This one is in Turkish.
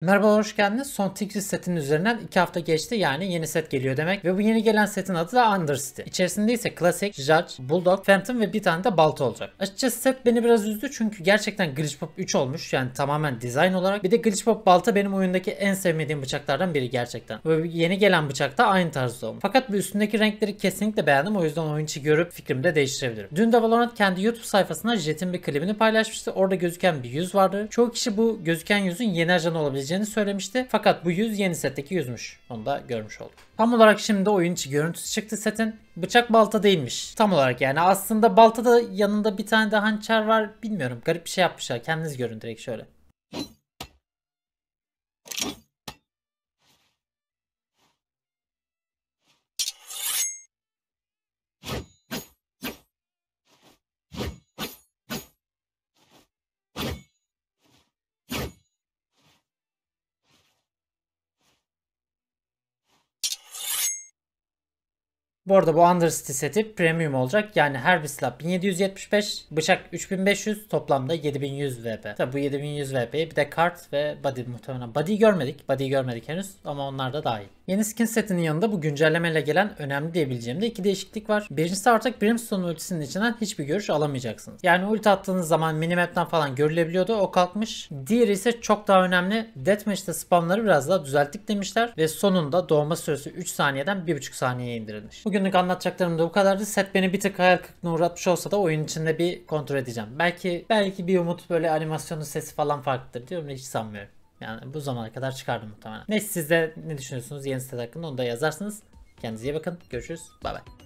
Merhaba hoş geldiniz. Son Tigris setinin üzerinden 2 hafta geçti yani yeni set geliyor demek. Ve bu yeni gelen setin adı da Undercity. İçerisinde ise Classic, Judge, Bulldog, Phantom ve bir tane de Balta olacak. Açıkçası set beni biraz üzdü çünkü gerçekten Glitch 3 olmuş yani tamamen dizayn olarak. Bir de Glitch Balta benim oyundaki en sevmediğim bıçaklardan biri gerçekten. Ve yeni gelen bıçak da aynı tarzda olmuş. Fakat bu üstündeki renkleri kesinlikle beğendim o yüzden oyun içi görüp fikrimi de değiştirebilirim. Dün de Valorant kendi YouTube sayfasına Jet'in bir klibini paylaşmıştı. Orada gözüken bir yüz vardı. Çoğu kişi bu gözüken yüzün yeni ajan olabileceğini edeceğini söylemişti. Fakat bu yüz yeni setteki yüzmüş. Onu da görmüş olduk. Tam olarak şimdi oyun içi görüntüsü çıktı setin. Bıçak balta değilmiş. Tam olarak yani aslında balta da yanında bir tane de hançer var. Bilmiyorum garip bir şey yapmışlar. Kendiniz görün direkt şöyle. Bu arada bu Undercity seti premium olacak. Yani her bir silah 1775, bıçak 3500, toplamda 7100 VP. Tabi bu 7100 VP'yi bir de kart ve body muhtemelen. Body görmedik. Body görmedik henüz ama onlar da dahil. Yeni skin setinin yanında bu güncellemeyle gelen önemli diyebileceğim de iki değişiklik var. Birincisi artık Brimstone ultisinin içinden hiçbir görüş alamayacaksınız. Yani ulti attığınız zaman minimap'ten falan görülebiliyordu o kalkmış. Diğeri ise çok daha önemli. Deathmatch'te spamları biraz daha düzelttik demişler ve sonunda doğma süresi 3 saniyeden 1.5 saniyeye indirilmiş. Bugün bugünlük anlatacaklarım da bu kadardı. Set beni bir tık hayal kırıklığına uğratmış olsa da oyun içinde bir kontrol edeceğim. Belki belki bir umut böyle animasyonun sesi falan farklıdır diyorum hiç sanmıyorum. Yani bu zamana kadar çıkardım muhtemelen. Neyse siz de ne düşünüyorsunuz yeni set hakkında onu da yazarsınız. Kendinize iyi bakın. Görüşürüz. Bay bay.